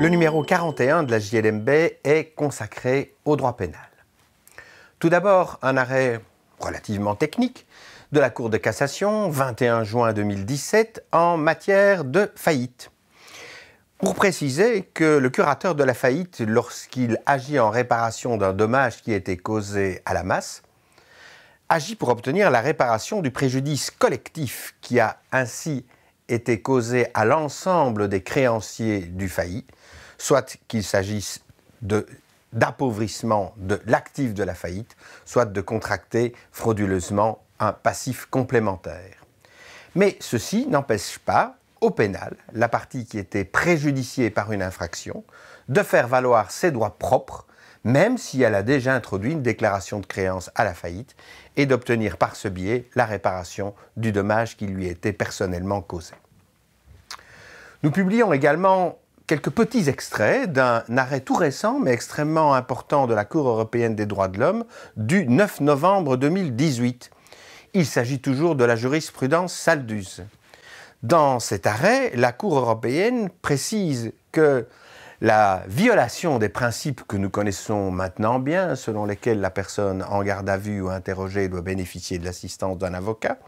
Le numéro 41 de la JLMB est consacré au droit pénal. Tout d'abord, un arrêt relativement technique de la Cour de cassation, 21 juin 2017, en matière de faillite. Pour préciser que le curateur de la faillite, lorsqu'il agit en réparation d'un dommage qui a été causé à la masse, agit pour obtenir la réparation du préjudice collectif qui a ainsi été causé à l'ensemble des créanciers du failli, soit qu'il s'agisse d'appauvrissement de, de l'actif de la faillite, soit de contracter frauduleusement un passif complémentaire. Mais ceci n'empêche pas au pénal la partie qui était préjudiciée par une infraction de faire valoir ses droits propres, même si elle a déjà introduit une déclaration de créance à la faillite, et d'obtenir par ce biais la réparation du dommage qui lui était personnellement causé. Nous publions également quelques petits extraits d'un arrêt tout récent mais extrêmement important de la Cour européenne des droits de l'homme du 9 novembre 2018. Il s'agit toujours de la jurisprudence Saldus. Dans cet arrêt, la Cour européenne précise que la violation des principes que nous connaissons maintenant bien, selon lesquels la personne en garde à vue ou interrogée doit bénéficier de l'assistance d'un avocat,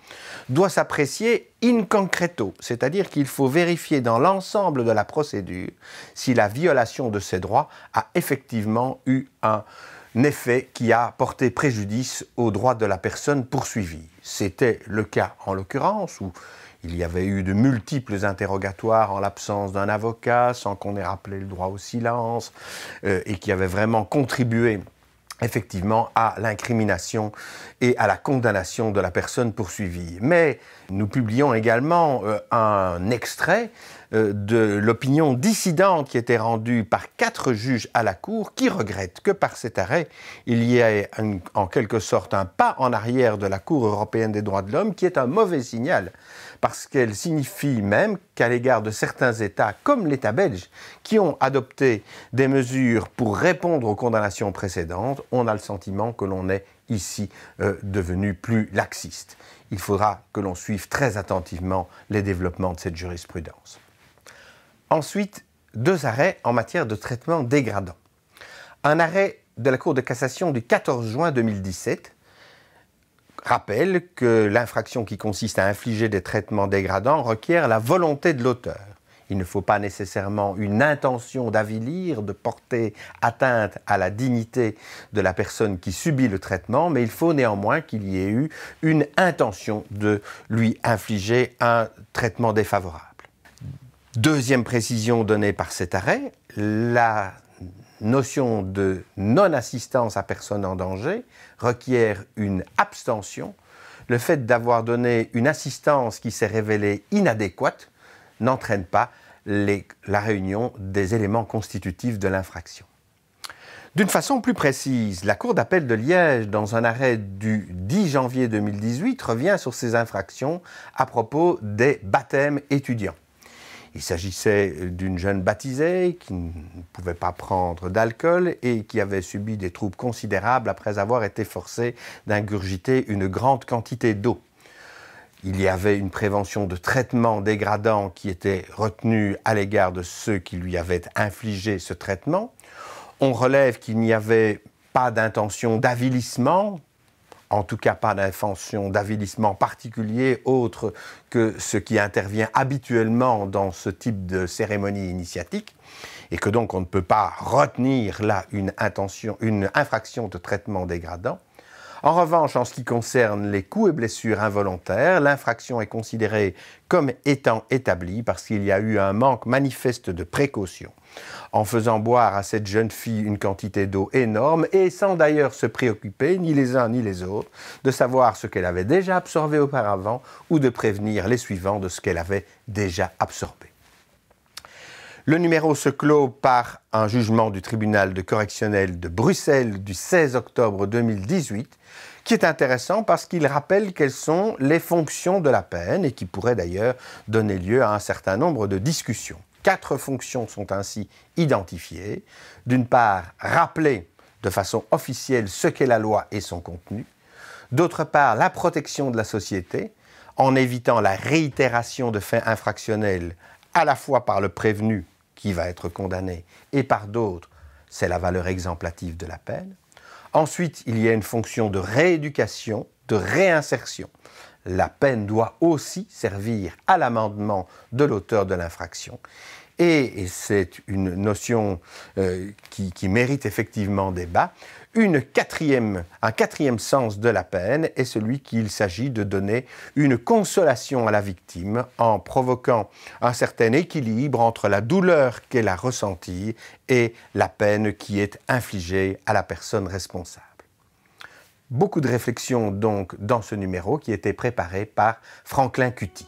doit s'apprécier in concreto, c'est-à-dire qu'il faut vérifier dans l'ensemble de la procédure si la violation de ces droits a effectivement eu un effet qui a porté préjudice aux droits de la personne poursuivie. C'était le cas en l'occurrence où il y avait eu de multiples interrogatoires en l'absence d'un avocat, sans qu'on ait rappelé le droit au silence, euh, et qui avaient vraiment contribué effectivement à l'incrimination et à la condamnation de la personne poursuivie. Mais nous publions également euh, un extrait euh, de l'opinion dissidente qui était rendue par quatre juges à la Cour qui regrettent que par cet arrêt, il y ait en quelque sorte un pas en arrière de la Cour européenne des droits de l'homme qui est un mauvais signal parce qu'elle signifie même à l'égard de certains États, comme l'État belge, qui ont adopté des mesures pour répondre aux condamnations précédentes, on a le sentiment que l'on est ici euh, devenu plus laxiste. Il faudra que l'on suive très attentivement les développements de cette jurisprudence. Ensuite, deux arrêts en matière de traitement dégradant. Un arrêt de la Cour de cassation du 14 juin 2017 rappelle que l'infraction qui consiste à infliger des traitements dégradants requiert la volonté de l'auteur. Il ne faut pas nécessairement une intention d'avilir, de porter atteinte à la dignité de la personne qui subit le traitement, mais il faut néanmoins qu'il y ait eu une intention de lui infliger un traitement défavorable. Deuxième précision donnée par cet arrêt, la notion de non-assistance à personne en danger requiert une abstention. Le fait d'avoir donné une assistance qui s'est révélée inadéquate n'entraîne pas la réunion des éléments constitutifs de l'infraction. D'une façon plus précise, la Cour d'appel de Liège, dans un arrêt du 10 janvier 2018, revient sur ces infractions à propos des baptêmes étudiants. Il s'agissait d'une jeune baptisée qui ne pouvait pas prendre d'alcool et qui avait subi des troubles considérables après avoir été forcée d'ingurgiter une grande quantité d'eau. Il y avait une prévention de traitement dégradant qui était retenue à l'égard de ceux qui lui avaient infligé ce traitement. On relève qu'il n'y avait pas d'intention d'avilissement, en tout cas pas d'invention d'avilissement particulier autre que ce qui intervient habituellement dans ce type de cérémonie initiatique, et que donc on ne peut pas retenir là une, intention, une infraction de traitement dégradant, en revanche, en ce qui concerne les coups et blessures involontaires, l'infraction est considérée comme étant établie parce qu'il y a eu un manque manifeste de précaution. En faisant boire à cette jeune fille une quantité d'eau énorme et sans d'ailleurs se préoccuper, ni les uns ni les autres, de savoir ce qu'elle avait déjà absorbé auparavant ou de prévenir les suivants de ce qu'elle avait déjà absorbé. Le numéro se clôt par un jugement du tribunal de correctionnel de Bruxelles du 16 octobre 2018, qui est intéressant parce qu'il rappelle quelles sont les fonctions de la peine et qui pourrait d'ailleurs donner lieu à un certain nombre de discussions. Quatre fonctions sont ainsi identifiées. D'une part, rappeler de façon officielle ce qu'est la loi et son contenu. D'autre part, la protection de la société en évitant la réitération de faits infractionnels à la fois par le prévenu qui va être condamné, et par d'autres, c'est la valeur exemplative de la peine. Ensuite, il y a une fonction de rééducation, de réinsertion. La peine doit aussi servir à l'amendement de l'auteur de l'infraction et, c'est une notion euh, qui, mérite effectivement débat, une quatrième, un quatrième sens de la peine est celui qu'il s'agit de donner une consolation à la victime en provoquant un certain équilibre entre la douleur qu'elle a ressentie et la peine qui est infligée à la personne responsable. Beaucoup de réflexions donc dans ce numéro qui était préparé par Franklin Cutty.